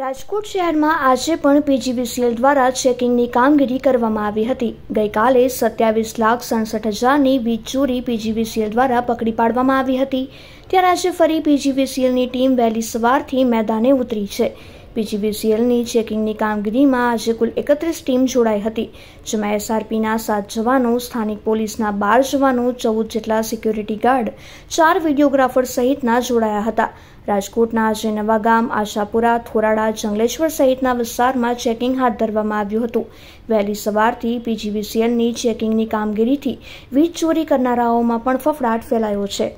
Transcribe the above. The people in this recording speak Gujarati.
રાજકોટ શહેરમાં આજે પણ પીજીવીસીએલ દ્વારા ચેકિંગની કામગીરી કરવામાં આવી હતી ગઈકાલે સત્યાવીસ લાખ સડસઠ હજારની વીજ ચોરી પીજીવીસીએલ દ્વારા પકડી પાડવામાં આવી હતી ત્યારે આજે ફરી પીજીવીસીએલની ટીમ વહેલી સવારથી મેદાને ઉતરી છે પીજીવીસીએલની ચેકિંગની કામગીરીમાં આજે કુલ એકત્રીસ ટીમ જોડાઈ હતી જેમાં એસઆરપીના સાત જવાનો સ્થાનિક પોલીસના બાર જવાનો ચૌદ જેટલા સિક્યોરિટી ગાર્ડ ચાર વિડીયોગ્રાફર સહિતના જોડાયા હતા રાજકોટના આજે નવાગામ આશાપુરા થોરાડા જંગલેશ્વર સહિતના વિસ્તારમાં ચેકિંગ હાથ ધરવામાં આવ્યું હતું વહેલી સવારથી પીજીવીસીએલની ચેકિંગની કામગીરીથી વીજ ચોરી કરનારાઓમાં પણ ફફડાટ ફેલાયો છે